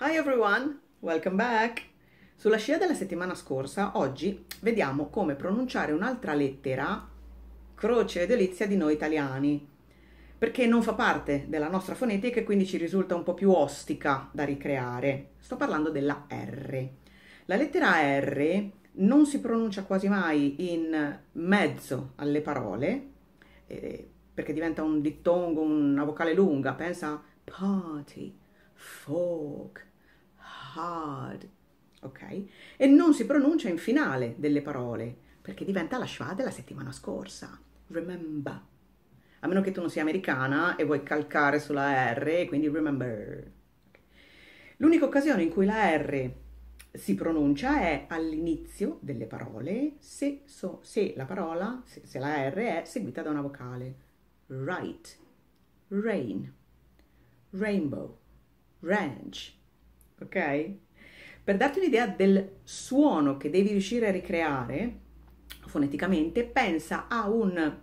Hi everyone, welcome back! Sulla scia della settimana scorsa, oggi vediamo come pronunciare un'altra lettera, croce e delizia di noi italiani, perché non fa parte della nostra fonetica e quindi ci risulta un po' più ostica da ricreare. Sto parlando della R. La lettera R non si pronuncia quasi mai in mezzo alle parole, eh, perché diventa un dittongo, una vocale lunga, pensa party, fork, hard, ok? E non si pronuncia in finale delle parole, perché diventa la schwa della settimana scorsa. Remember. A meno che tu non sia americana e vuoi calcare sulla R, quindi remember. L'unica occasione in cui la R si pronuncia è all'inizio delle parole se, so, se la parola, se, se la R è seguita da una vocale. Right, rain, rainbow ranch, ok? Per darti un'idea del suono che devi riuscire a ricreare foneticamente, pensa a un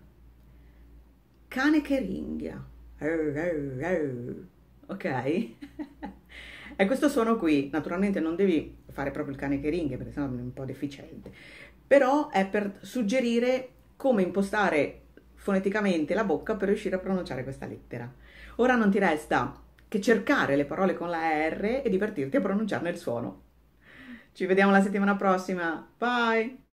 cane che ringhia, ok? è questo suono qui, naturalmente non devi fare proprio il cane che ringhia perché sennò è un po' deficiente, però è per suggerire come impostare foneticamente la bocca per riuscire a pronunciare questa lettera. Ora non ti resta che cercare le parole con la R e divertirti a pronunciarne il suono. Ci vediamo la settimana prossima. Bye!